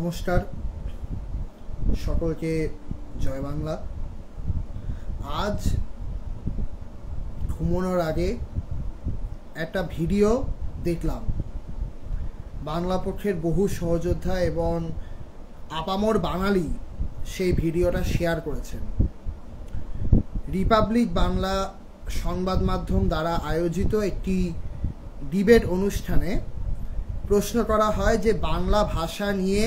নমস্কার সকলকে জয় বাংলা আজ ঘুমানোর আগে একটা ভিডিও দেখলাম বাংলা পক্ষের বহু সহযোদ্ধা এবং আপামর বাঙালি সেই ভিডিওটা শেয়ার করেছেন রিপাবলিক বাংলা সংবাদ মাধ্যম দ্বারা আয়োজিত একটি ডিবেট অনুষ্ঠানে প্রশ্ন করা হয় যে বাংলা ভাষা নিয়ে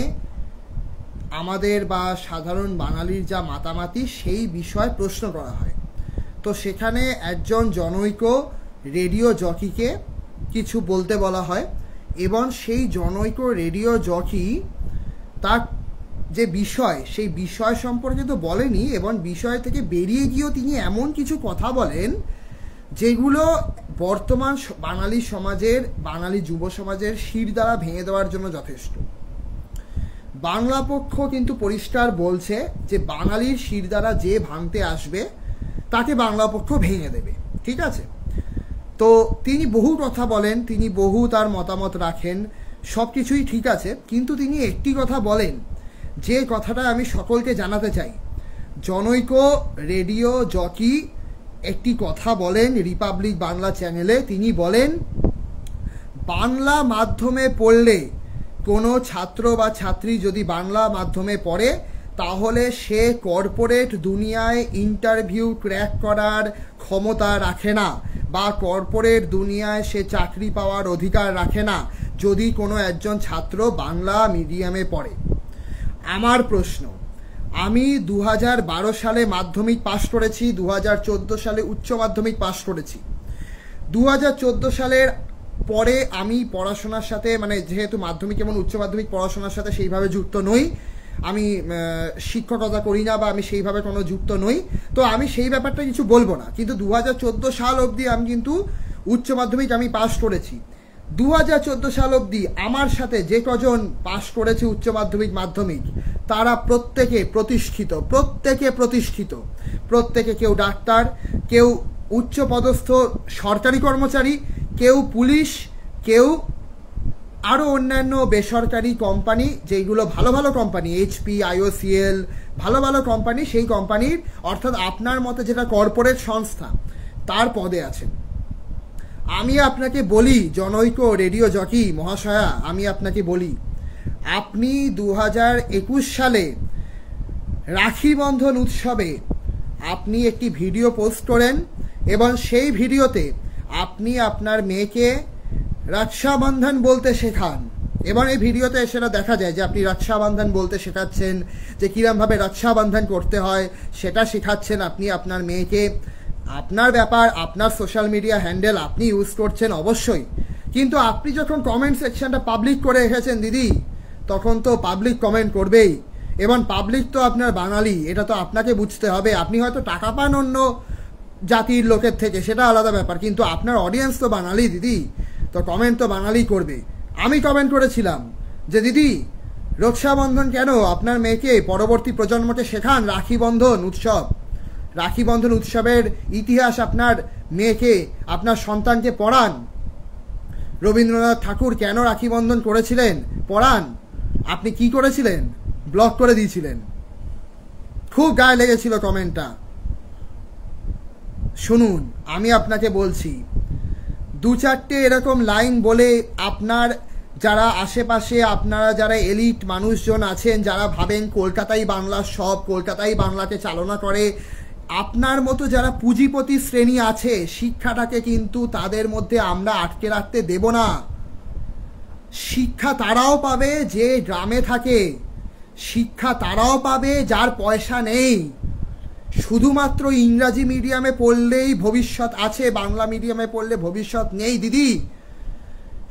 আমাদের বা সাধারণ বাঙালির যা মাতামাতি সেই বিষয়ে প্রশ্ন করা হয় তো সেখানে একজন জনৈক রেডিও জকিকে কিছু বলতে বলা হয় এবং সেই জনৈক রেডিও জকি তার যে বিষয় সেই বিষয় সম্পর্কে তো বলেনি এবং বিষয় থেকে বেরিয়ে গিয়েও তিনি এমন কিছু কথা বলেন যেগুলো বর্তমান বাঙালি সমাজের বাঙালি যুব সমাজের শির দ্বারা ভেঙে দেওয়ার জন্য যথেষ্ট বাংলা পক্ষ কিন্তু পরিষ্কার বলছে যে বাঙালির শির দ্বারা যে ভাঙতে আসবে তাকে বাংলা পক্ষ ভেঙে দেবে ঠিক আছে তো তিনি বহু কথা বলেন তিনি বহু তার মতামত রাখেন সব কিছুই ঠিক আছে কিন্তু তিনি একটি কথা বলেন যে কথাটা আমি সকলকে জানাতে চাই জনৈক রেডিও জকি একটি কথা বলেন রিপাবলিক বাংলা চ্যানেলে তিনি বলেন বাংলা মাধ্যমে পড়লে কোনো ছাত্র বা ছাত্রী যদি বাংলা মাধ্যমে পড়ে তাহলে সে কর্পোরেট দুনিয়ায় ইন্টারভিউ ক্র্যাক করার ক্ষমতা রাখে না বা কর্পোরেট দুনিয়ায় সে চাকরি পাওয়ার অধিকার রাখে না যদি কোনো একজন ছাত্র বাংলা মিডিয়ামে পড়ে আমার প্রশ্ন আমি দু সালে মাধ্যমিক পাশ করেছি দু সালে উচ্চ মাধ্যমিক পাশ করেছি দু সালের পরে আমি পড়াশোনার সাথে মানে যেহেতু মাধ্যমিক এবং উচ্চ মাধ্যমিক পড়াশোনার সাথে সেইভাবে যুক্ত নই আমি শিক্ষকতা করি না বা আমি সেইভাবে কোনো যুক্ত নই তো আমি সেই ব্যাপারটা কিছু বলবো না কিন্তু দু সাল অবধি আমি কিন্তু উচ্চ মাধ্যমিক আমি পাশ করেছি দু হাজার সাল অবধি আমার সাথে যে কজন পাশ করেছে উচ্চ মাধ্যমিক মাধ্যমিক তারা প্রত্যেকে প্রতিষ্ঠিত প্রত্যেকে প্রতিষ্ঠিত প্রত্যেকে কেউ ডাক্তার কেউ উচ্চপদস্থ সরকারি কর্মচারী কেউ পুলিশ কেউ আরও অন্যান্য বেসরকারি কোম্পানি যেইগুলো ভালো ভালো কোম্পানি এইচপি আইওসিএল ভালো ভালো কোম্পানি সেই কোম্পানির অর্থাৎ আপনার মতে যেটা কর্পোরেট সংস্থা তার পদে আছেন আমি আপনাকে বলি জনৈক রেডিও জকি মহাশয়া আমি আপনাকে বলি আপনি দু সালে রাখি বন্ধন উৎসবে আপনি একটি ভিডিও পোস্ট করেন এবং সেই ভিডিওতে আপনি আপনার মেয়েকে রাক্ষাবন্ধন বলতে শেখান এবং এই ভিডিওতে সেটা দেখা যায় যে আপনি রাক্ষাবন্ধন বলতে শেখাচ্ছেন যে কীরমভাবে রাক্ষাবন্ধন করতে হয় সেটা শেখাচ্ছেন আপনি আপনার মেয়েকে আপনার ব্যাপার আপনার সোশ্যাল মিডিয়া হ্যান্ডেল আপনি ইউজ করছেন অবশ্যই কিন্তু আপনি যখন কমেন্ট সেকশনটা পাবলিক করে এসেছেন দিদি তখন তো পাবলিক কমেন্ট করবেই এবং পাবলিক তো আপনার বাঙালি এটা তো আপনাকে বুঝতে হবে আপনি হয়তো টাকা পান অন্য জাতির লোকের থেকে সেটা আলাদা ব্যাপার কিন্তু আপনার অডিয়েন্স তো বাঙালি দিদি তো কমেন্ট তো বাঙালি করবে আমি কমেন্ট করেছিলাম যে দিদি রক্ষাবন্ধন কেন আপনার মেয়েকে পরবর্তী প্রজন্মকে শেখান রাখি বন্ধন উৎসব রাখি বন্ধন উৎসবের ইতিহাস আপনার মেয়েকে আপনার সন্তানকে পড়ান রবীন্দ্রনাথ ঠাকুর কেন রাখি বন্ধন করেছিলেন পড়ান আপনি কি করেছিলেন ব্লক করে দিয়েছিলেন খুব গায়ে লেগেছিল কমেন্টটা শুনুন আমি আপনাকে বলছি দু চারটে এরকম লাইন বলে আপনার যারা আশেপাশে আপনারা যারা এলিট মানুষজন আছেন যারা ভাবেন কলকাতাই বাংলা সব কলকাতাই বাংলাকে চালনা করে আপনার মতো যারা পুঁজিপতি শ্রেণী আছে শিক্ষাটাকে কিন্তু তাদের মধ্যে আমরা আটকে রাখতে দেব না শিক্ষা তারাও পাবে যে গ্রামে থাকে শিক্ষা তারাও পাবে যার পয়সা নেই শুধুমাত্র ইংরাজি মিডিয়ামে পড়লেই ভবিষ্যৎ আছে বাংলা মিডিয়ামে পড়লে ভবিষ্যৎ নেই দিদি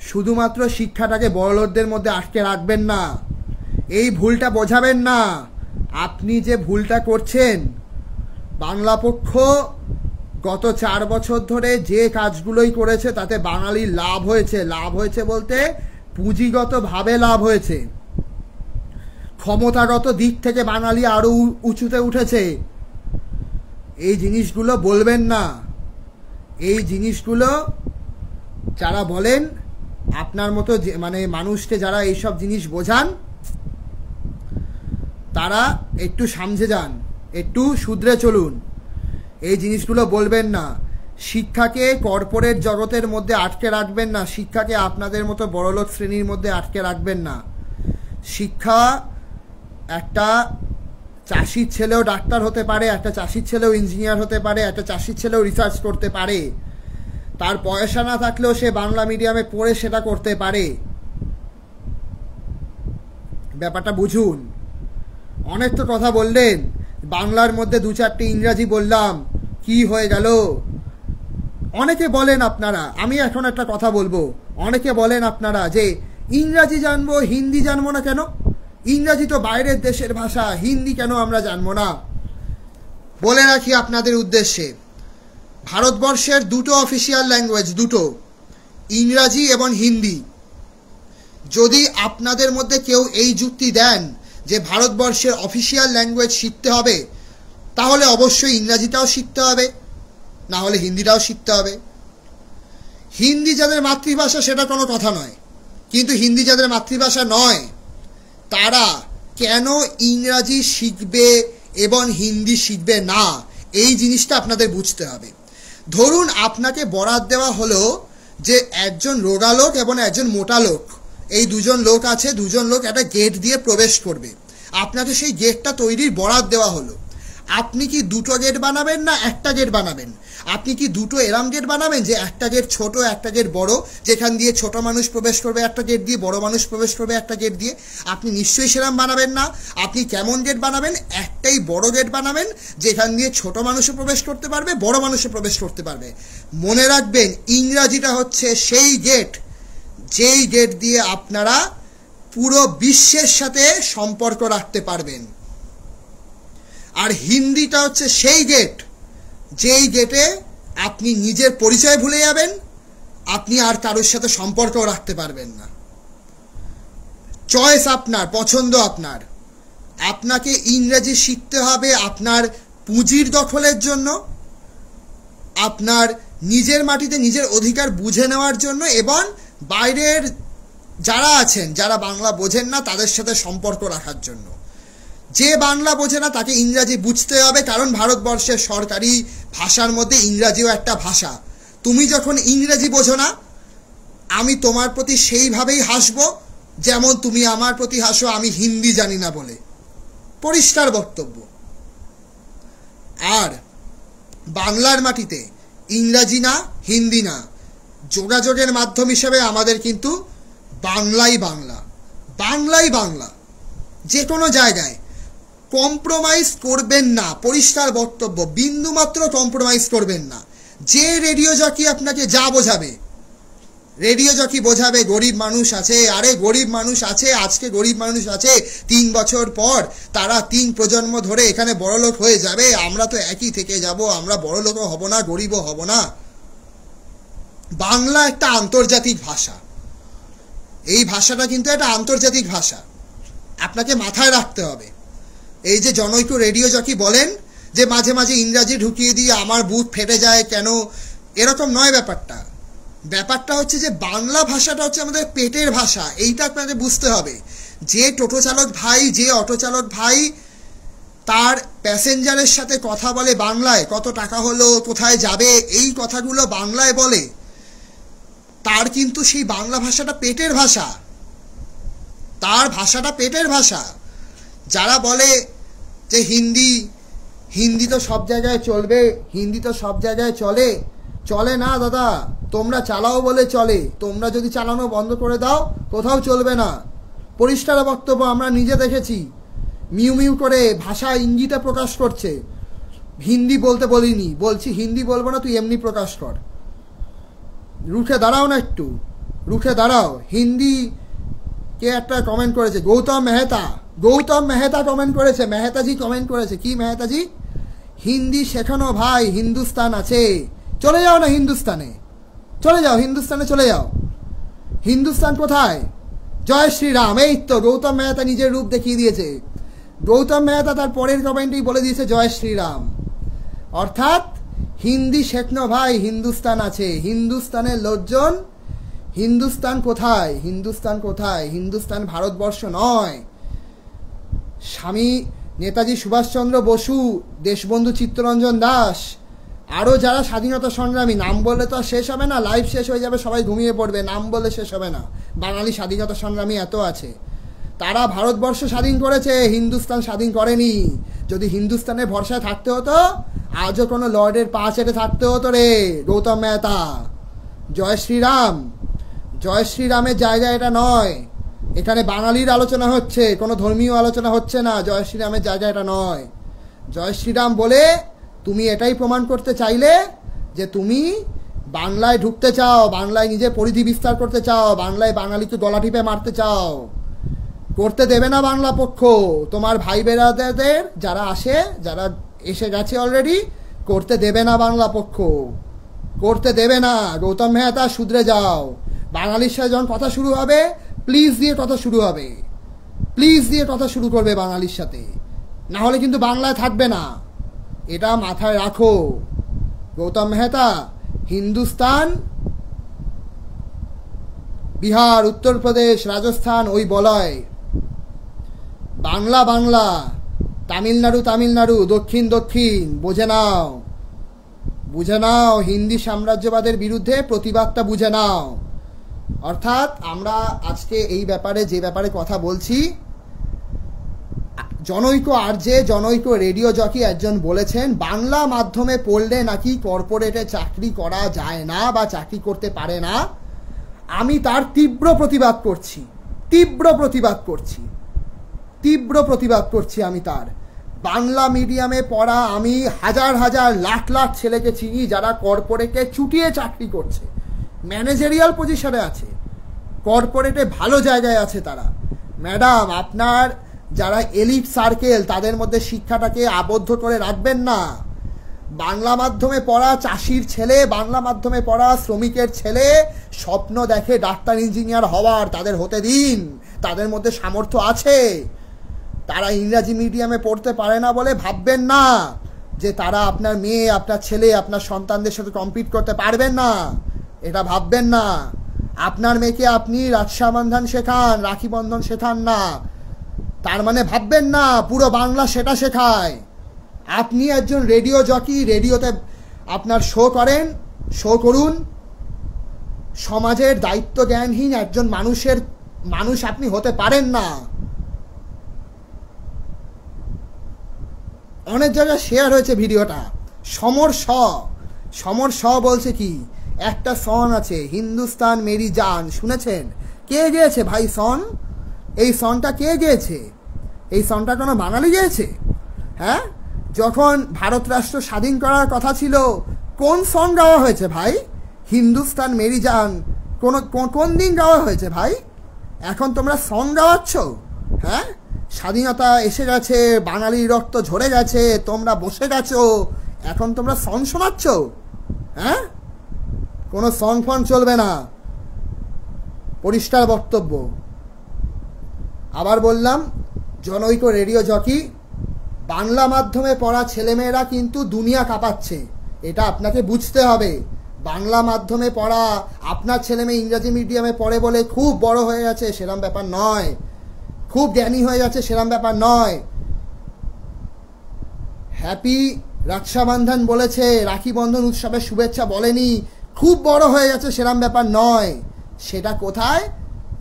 শুধুমাত্র শিক্ষাটাকে বড়লোকদের মধ্যে আটকে রাখবেন না এই ভুলটা বোঝাবেন না আপনি যে ভুলটা করছেন বাংলা পক্ষ গত চার বছর ধরে যে কাজগুলোই করেছে তাতে বাঙালির লাভ হয়েছে লাভ হয়েছে বলতে পুঁজিগতভাবে লাভ হয়েছে ক্ষমতাগত দিক থেকে বাঙালি আরও উঁচুতে উঠেছে এই জিনিসগুলো বলবেন না এই জিনিসগুলো যারা বলেন আপনার মতো যে মানে মানুষকে যারা এইসব জিনিস বোঝান তারা একটু সামঝে যান একটু শুধরে চলুন এই জিনিসগুলো বলবেন না শিক্ষাকে কর্পোরেট জগতের মধ্যে আটকে রাখবেন না শিক্ষাকে আপনাদের মতো বড়লোক শ্রেণীর মধ্যে আটকে রাখবেন না শিক্ষা একটা চাষির ছেলেও ডাক্তার হতে পারে একটা চাষির ছেলেও ইঞ্জিনিয়ার হতে পারে একটা চাষির ছেলেও রিসার্চ করতে পারে তার পয়সা না থাকলেও সে বাংলা মিডিয়ামে পড়ে সেটা করতে পারে ব্যাপারটা বুঝুন অনেক তো কথা বললেন বাংলার মধ্যে দু চারটে ইংরাজি বললাম কি হয়ে গেল অনেকে বলেন আপনারা আমি এখন একটা কথা বলবো অনেকে বলেন আপনারা যে ইংরাজি জানবো হিন্দি জানবো না কেন ইংরাজি তো বাইরের দেশের ভাষা হিন্দি কেন আমরা জানবো না বলে রাখি আপনাদের উদ্দেশ্যে ভারতবর্ষের দুটো অফিসিয়াল ল্যাঙ্গুয়েজ দুটো ইংরাজি এবং হিন্দি যদি আপনাদের মধ্যে কেউ এই যুক্তি দেন যে ভারতবর্ষের অফিসিয়াল ল্যাঙ্গুয়েজ শিখতে হবে তাহলে অবশ্যই ইংরাজিটাও শিখতে হবে না হলে হিন্দিটাও শিখতে হবে হিন্দি যাদের মাতৃভাষা সেটা কোনো কথা নয় কিন্তু হিন্দি যাদের মাতৃভাষা নয় তারা কেন ইংরাজি শিখবে এবং হিন্দি শিখবে না এই জিনিসটা আপনাদের বুঝতে হবে ধরুন আপনাকে বরাদ দেওয়া হলো যে একজন রোগা লোক এবং একজন মোটা লোক এই দুজন লোক আছে দুজন লোক একটা গেট দিয়ে প্রবেশ করবে আপনাকে সেই গেটটা তৈরির বরাদ দেওয়া হলো আপনি কি দুটো গেট বানাবেন না একটা গেট বানাবেন আপনি কি দুটো এরাম গেট বানাবেন যে একটা গেট ছোট একটা গেট বড় যেখান দিয়ে ছোট মানুষ প্রবেশ করবে একটা গেট দিয়ে বড় মানুষ প্রবেশ করবে একটা গেট দিয়ে আপনি নিশ্চয়ই সেরাম বানাবেন না আপনি কেমন গেট বানাবেন একটাই বড় গেট বানাবেন যেখান দিয়ে ছোট মানুষও প্রবেশ করতে পারবে বড় মানুষও প্রবেশ করতে পারবে মনে রাখবেন ইংরাজিটা হচ্ছে সেই গেট যেই ডেট দিয়ে আপনারা পুরো বিশ্বের সাথে সম্পর্ক রাখতে পারবেন আর হিন্দিটা হচ্ছে সেই গেট যেই গেটে আপনি নিজের পরিচয় ভুলে যাবেন আপনি আর কারোর সাথে সম্পর্ক রাখতে পারবেন না চয়েস আপনার পছন্দ আপনার আপনাকে ইংরেজি শিখতে হবে আপনার পুঁজির দখলের জন্য আপনার নিজের মাটিতে নিজের অধিকার বুঝে নেওয়ার জন্য এবং বাইরের যারা আছেন যারা বাংলা বোঝেন না তাদের সাথে সম্পর্ক রাখার জন্য যে বাংলা বোঝে না তাকে ইংরাজি বুঝতে হবে কারণ ভারতবর্ষের সরকারি ভাষার মধ্যে ইংরাজিও একটা ভাষা তুমি যখন ইংরাজি বোঝো না আমি তোমার প্রতি সেইভাবেই হাসব যেমন তুমি আমার প্রতি হাসো আমি হিন্দি জানি না বলে পরিষ্কার বক্তব্য আর বাংলার মাটিতে ইংরাজি না হিন্দি না যোগাযোগের মাধ্যম হিসেবে আমাদের কিন্তু বাংলাই বাংলা বাংলাই বাংলা যে কোনো জায়গায় কম্প্রোমাইজ করবেন না পরিষ্কার বক্তব্য বিন্দুমাত্র কম্প্রোমাইজ করবেন না যে রেডিও জকি আপনাকে যা বোঝাবে রেডিও জকি বোঝাবে গরিব মানুষ আছে আরে গরিব মানুষ আছে আজকে গরিব মানুষ আছে তিন বছর পর তারা তিন প্রজন্ম ধরে এখানে বড়লোক হয়ে যাবে আমরা তো একই থেকে যাব আমরা বড়লোকও হব না গরিবও হব না বাংলা একটা আন্তর্জাতিক ভাষা এই ভাষাটা কিন্তু একটা আন্তর্জাতিক ভাষা আপনাকে মাথায় রাখতে হবে এই যে জনৈক রেডিও জকি বলেন যে মাঝে মাঝে ইংরাজি ঢুকিয়ে দিয়ে আমার বুথ ফেটে যায় কেন এরকম নয় ব্যাপারটা ব্যাপারটা হচ্ছে যে বাংলা ভাষাটা হচ্ছে আমাদের পেটের ভাষা এইটা আপনাদের বুঝতে হবে যে টোটো চালক ভাই যে অটো চালক ভাই তার প্যাসেঞ্জারের সাথে কথা বলে বাংলায় কত টাকা হলো কোথায় যাবে এই কথাগুলো বাংলায় বলে তার কিন্তু সেই বাংলা ভাষাটা পেটের ভাষা তার ভাষাটা পেটের ভাষা যারা বলে যে হিন্দি হিন্দি তো সব জায়গায় চলবে হিন্দি তো সব জায়গায় চলে চলে না দাদা তোমরা চালাও বলে চলে তোমরা যদি চালানো বন্ধ করে দাও কোথাও চলবে না পরিষ্কার বক্তব্য আমরা নিজে দেখেছি মিউ মিউ করে ভাষা ইঙ্গিতে প্রকাশ করছে হিন্দি বলতে বলিনি বলছি হিন্দি বলবো না তুই এমনি প্রকাশ কর রুখে দাঁড়াও না একটু রুখে দাঁড়াও হিন্দি কে একটা কমেন্ট করেছে গৌতম মেহতা গৌতম মেহতা কমেন্ট করেছে মেহতাজি কমেন্ট করেছে কি মেহতাজি হিন্দি শেখানো ভাই হিন্দুস্তান আছে চলে যাও না হিন্দুস্তানে চলে যাও হিন্দুস্তানে চলে যাও হিন্দুস্তান কোথায় জয় শ্রীরাম এই তো গৌতম মেহতা নিজের রূপ দেখিয়ে দিয়েছে গৌতম মেহতা তার পরের কমেন্টেই বলে দিয়েছে জয় শ্রীরাম অর্থাৎ হিন্দি শেখ না ভাই হিন্দুস্তান আছে হিন্দুস্তানের লোকজন হিন্দুস্তান কোথায় হিন্দুস্তান কোথায় হিন্দুস্তান ভারতবর্ষ নয় স্বামী নেতাজি সুভাষচন্দ্র বসু দেশবন্ধু চিত্তরঞ্জন দাস আরও যারা স্বাধীনতা সংগ্রামী নাম বললে তো আর শেষ হবে না লাইফ শেষ হয়ে যাবে সবাই ঘুমিয়ে পড়বে নাম বললে শেষ হবে না বাঙালি স্বাধীনতা সংগ্রামী এত আছে তারা ভারতবর্ষ স্বাধীন করেছে হিন্দুস্তান স্বাধীন করেনি যদি হিন্দুস্তানে ভরসায় থাকতে হতো আজও কোনো লর্ডের পা ছেড়ে থাকতে হতো রে গৌতম মেহতা জয় শ্রীরাম জয় শ্রীরামের জায়গা এটা নয় এখানে বাঙালির আলোচনা হচ্ছে কোনো ধর্মীয় আলোচনা হচ্ছে না জয় শ্রীরামের জায়গা এটা নয় জয় শ্রীরাম বলে তুমি এটাই প্রমাণ করতে চাইলে যে তুমি বাংলায় ঢুকতে চাও বাংলায় নিজে পরিধি বিস্তার করতে চাও বাংলায় বাঙালি তো গলা টিপে মারতে চাও করতে দেবে না বাংলা পক্ষ তোমার ভাই বেরাদের যারা আসে যারা এসে গেছে অলরেডি করতে দেবে না বাংলা পক্ষ করতে দেবে না গৌতম মেহতা শুধরে যাও বাঙালির সাথে যখন কথা শুরু হবে প্লিজ দিয়ে কথা শুরু হবে প্লিজ দিয়ে কথা শুরু করবে বাঙালির সাথে না হলে কিন্তু বাংলায় থাকবে না এটা মাথায় রাখো গৌতম মেহতা হিন্দুস্তান বিহার উত্তরপ্রদেশ রাজস্থান ওই বলয় বাংলা বাংলা তামিলনাড়ু তামিলনাড়ু দক্ষিণ দক্ষিণ বোঝে নাও বুঝে নাও হিন্দি সাম্রাজ্যবাদের বিরুদ্ধে প্রতিবাদটা বুঝে নাও অর্থাৎ আমরা আজকে এই ব্যাপারে যে ব্যাপারে কথা বলছি জনৈক আর যে জনৈক রেডিও জকি একজন বলেছেন বাংলা মাধ্যমে পড়লে নাকি কর্পোরেটে চাকরি করা যায় না বা চাকরি করতে পারে না আমি তার তীব্র প্রতিবাদ করছি তীব্র প্রতিবাদ করছি তীব্র প্রতিবাদ করছি আমি তার বাংলা মিডিয়ামে পড়া আমি হাজার হাজার লাখ লাখ ছেলেকে চিনি যারা কর্পোরেটে চুটিয়ে চাকরি করছে ম্যানেজারিয়াল পজিশনে আছে কর্পোরেটে ভালো জায়গায় আছে তারা ম্যাডাম আপনার যারা এলিট সার্কেল তাদের মধ্যে শিক্ষাটাকে আবদ্ধ করে রাখবেন না বাংলা মাধ্যমে পড়া চাষির ছেলে বাংলা মাধ্যমে পড়া শ্রমিকের ছেলে স্বপ্ন দেখে ডাক্তার ইঞ্জিনিয়ার হওয়ার তাদের হতে দিন তাদের মধ্যে সামর্থ্য আছে তারা ইংরাজি মিডিয়ামে পড়তে পারে না বলে ভাববেন না যে তারা আপনার মেয়ে আপনার ছেলে আপনার সন্তানদের সাথে কম্পিট করতে পারবেন না এটা ভাববেন না আপনার মেয়েকে আপনি বন্ধন শেখান রাখি বন্ধন শেখান না তার মানে ভাববেন না পুরো বাংলা সেটা শেখায় আপনি একজন রেডিও জকি রেডিওতে আপনার শো করেন শো করুন সমাজের দায়িত্ব জ্ঞানহীন একজন মানুষের মানুষ আপনি হতে পারেন না অনেক জায়গায় শেয়ার হয়েছে ভিডিওটা সমর স সমর স বলছে কি একটা সন আছে হিন্দুস্তান মেরি জান শুনেছেন কে গেয়েছে ভাই সন এই সনটা কে গেয়েছে এই সনটা কোনো বাঙালি গিয়েছে হ্যাঁ যখন ভারত রাষ্ট্র স্বাধীন করার কথা ছিল কোন সন গাওয়া হয়েছে ভাই হিন্দুস্তান মেরি জান কোন কোন দিন গাওয়া হয়েছে ভাই এখন তোমরা সন গাওয়াচ্ছ হ্যাঁ স্বাধীনতা এসে গেছে বাঙালির রক্ত ঝরে গেছে তোমরা বসে গেছো এখন তোমরা সং শোনাচ্ছ হ্যাঁ কোনো সং ফন চলবে না পরিষ্কার বক্তব্য আবার বললাম জনৈক রেডিও জকি বাংলা মাধ্যমে পড়া ছেলেমেয়েরা কিন্তু দুনিয়া কাঁপাচ্ছে এটা আপনাকে বুঝতে হবে বাংলা মাধ্যমে পড়া আপনার ছেলেমেয়ে ইংরাজি মিডিয়ামে পড়ে বলে খুব বড় হয়ে গেছে সেরম ব্যাপার নয় খুব জ্ঞানী হয়ে যাচ্ছে সেরম ব্যাপার নয় হ্যাপি রক্ষাবন্ধন বলেছে রাখি বন্ধন উৎসবের শুভেচ্ছা বলেনি খুব বড় হয়ে যাচ্ছে সেরম ব্যাপার নয় সেটা কোথায়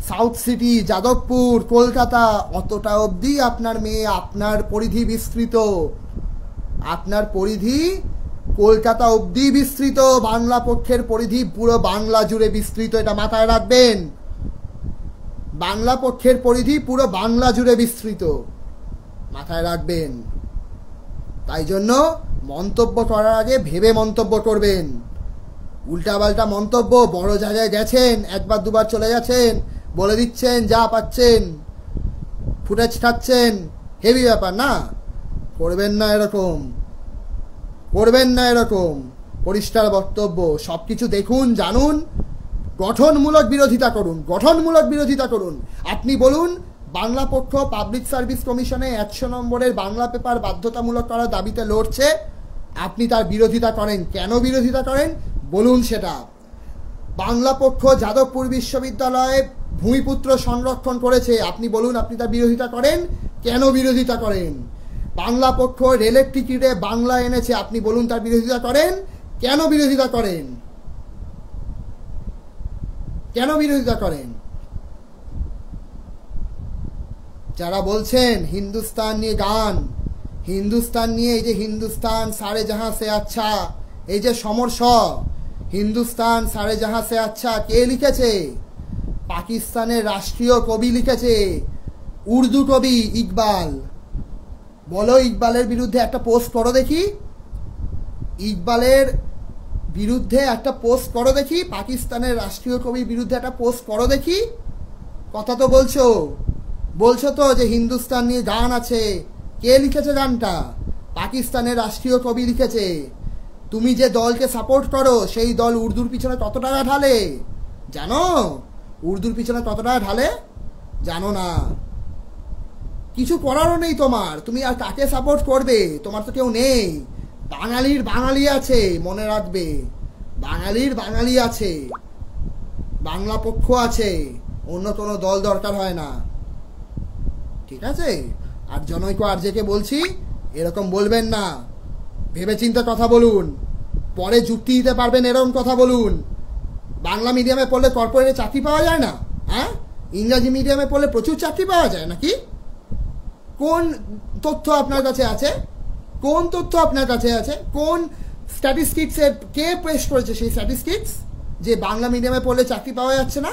সাউথ সিটি যাদবপুর কলকাতা অতটা অবধি আপনার মেয়ে আপনার পরিধি বিস্তৃত আপনার পরিধি কলকাতা অবধি বিস্তৃত বাংলা পক্ষের পরিধি পুরো বাংলা জুড়ে বিস্তৃত এটা মাথায় রাখবেন বাংলা পক্ষের পরিধি পুরো বাংলা জুড়ে বিস্তৃত মাথায় রাখবেন তাই জন্য মন্তব্য করার আগে ভেবে মন্তব্য করবেন উল্টাপাল্টা মন্তব্য বড় জায়গায় গেছেন একবার দুবার চলে গেছেন বলে দিচ্ছেন যা পাচ্ছেন ফুটেজ খাচ্ছেন হেভি ব্যাপার না করবেন না এরকম করবেন না এরকম পরিষ্কার বক্তব্য সব কিছু দেখুন জানুন গঠনমূলক বিরোধিতা করুন গঠনমূলক বিরোধিতা করুন আপনি বলুন বাংলা পক্ষ পাবলিক সার্ভিস কমিশনে একশো নম্বরের বাংলা পেপার বাধ্যতামূলক করার দাবিতে লড়ছে আপনি তার বিরোধিতা করেন কেন বিরোধিতা করেন বলুন সেটা বাংলা পক্ষ যাদবপুর বিশ্ববিদ্যালয়ে ভূমিপুত্র সংরক্ষণ করেছে আপনি বলুন আপনি তার বিরোধিতা করেন কেন বিরোধিতা করেন বাংলা পক্ষ রেলের টিকিটে বাংলা এনেছে আপনি বলুন তার বিরোধিতা করেন কেন বিরোধিতা করেন কেন বিরোধিতা করেন যারা বলছেন হিন্দুস্তান নিয়ে গান হিন্দুস্তান নিয়ে এই যে হিন্দুস্তান সারে জাহাঁ সে আচ্ছা এই যে সমর্ষ হিন্দুস্তান সারে জাহাঁ সে আচ্ছা কে লিখেছে পাকিস্তানের রাষ্ট্রীয় কবি লিখেছে উর্দু কবি ইকবাল বলো ইকবালের বিরুদ্ধে একটা পোস্ট করো দেখি ইকবালের বিরুদ্ধে একটা পোস্ট করো দেখি পাকিস্তানের রাষ্ট্রীয় কবির বিরুদ্ধে একটা পোস্ট করো দেখি কথা তো বলছো বলছো তো যে হিন্দুস্তান নিয়ে গান আছে কে লিখেছে গানটা পাকিস্তানের রাষ্ট্রীয় কবি লিখেছে তুমি যে দলকে সাপোর্ট করো সেই দল উর্দুর পিছনে কত টাকা ঢালে জানো উর্দুর পিছনে কত টাকা ঢালে জানো না কিছু করারও নেই তোমার তুমি আর কাকে সাপোর্ট করবে তোমার তো কেউ নেই বাঙালির বাঙালি আছে মনে রাখবে বাঙালির বাঙালি আছে বাংলা পক্ষ আছে অন্য কোনো দল দরকার হয় না ঠিক আছে আর জনৈক আর জেকে বলছি এরকম বলবেন না ভেবেচিন্তে কথা বলুন পরে যুক্তি দিতে পারবেন এরকম কথা বলুন বাংলা মিডিয়ামে পড়লে কর্পোরেটে চাকরি পাওয়া যায় না হ্যাঁ ইংরাজি মিডিয়ামে পড়লে প্রচুর চাকরি পাওয়া যায় নাকি কোন তথ্য আপনার কাছে আছে কোন তথ্য আপনার কাছে আছে কোন স্ট্যাটিস্টিক্সের কে পেশ করেছে সেই স্ট্যাটিস্টিক্স যে বাংলা মিডিয়ামে পড়লে চাকরি পাওয়া যাচ্ছে না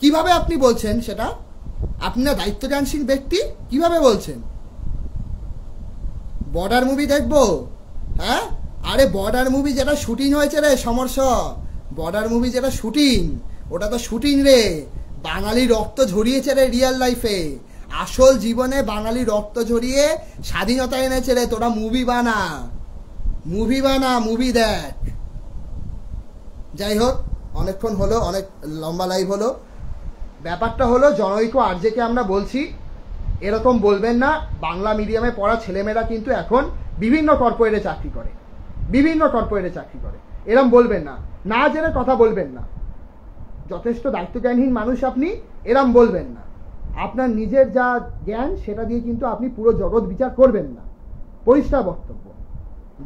কিভাবে আপনি বলছেন সেটা আপনার দায়িত্বজ্ঞানশীল ব্যক্তি কিভাবে বলছেন বর্ডার মুভি দেখব হ্যাঁ আরে বর্ডার মুভি যেটা শুটিং হয়েছে রে সমর্ষ বর্ডার মুভি যেটা শুটিং ওটা তো শুটিং রে বাঙালি রক্ত ঝরিয়েছে রে রিয়েল লাইফে আসল জীবনে বাঙালি রক্ত ঝরিয়ে স্বাধীনতা এনেছে রে তোরা মুভি বানা মুভি বানা মুভি দেখ যাই হোক অনেকক্ষণ হলো অনেক লম্বা লাইভ হলো ব্যাপারটা হলো জনৈক আর্যকে আমরা বলছি এরকম বলবেন না বাংলা মিডিয়ামে পড়া ছেলেমেয়েরা কিন্তু এখন বিভিন্ন কর্পোরেটে চাকরি করে বিভিন্ন কর্পোরেটে চাকরি করে এরম বলবেন না না জেনে কথা বলবেন না যথেষ্ট দায়িত্বজ্ঞানহীন মানুষ আপনি এরম বলবেন না আপনার নিজের যা জ্ঞান সেটা দিয়ে কিন্তু আপনি পুরো জগৎ বিচার করবেন না পরিষ্কার বক্তব্য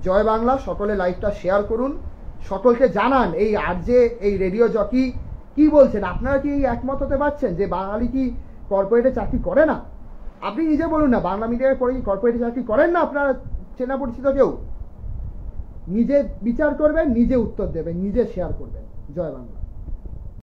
জয় বাংলা সকলে লাইভটা শেয়ার করুন সকলকে জানান এই আর যে এই রেডিও জকি কি বলছেন আপনারা কি এই একমত হতে পারছেন যে বাঙালি কি কর্পোরেটে চাকরি করে না আপনি নিজে বলুন না বাংলা মিডিয়ায় পড়ে কি কর্পোরেটে চাকরি করেন না আপনার চেনা পরিচিত কেউ নিজে বিচার করবেন নিজে উত্তর দেবেন নিজে শেয়ার করবেন জয় বাংলা